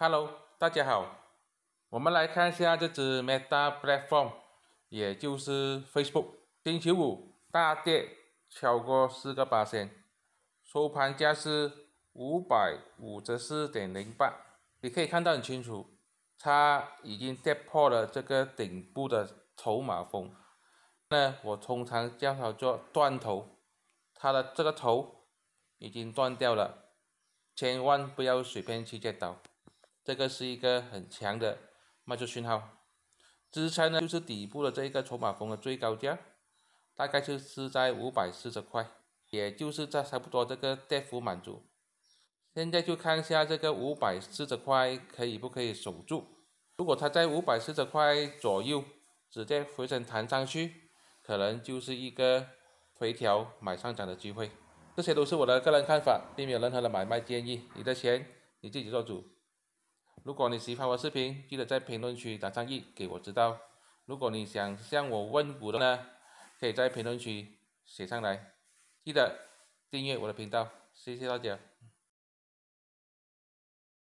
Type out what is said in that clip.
Hello，大家好，我们来看一下这只 Meta Platform，也就是 Facebook，星期五大跌超过四个八仙，收盘价是五百五十四点零八。你可以看到很清楚，它已经跌破了这个顶部的筹码峰，那我通常叫它做断头，它的这个头已经断掉了，千万不要随便去接刀。这个是一个很强的卖出讯号，支撑呢就是底部的这一个筹码峰的最高价，大概就是在五百四十块，也就是在差不多这个跌幅满足。现在就看一下这个五百四十块可以不可以守住？如果它在五百四十块左右直接回升弹上去，可能就是一个回调买上涨的机会。这些都是我的个人看法，并没有任何的买卖建议。你的钱你自己做主。如果你喜欢我视频，记得在评论区打上“一”给我知道。如果你想向我问古的呢，可以在评论区写上来。记得订阅我的频道，谢谢大家。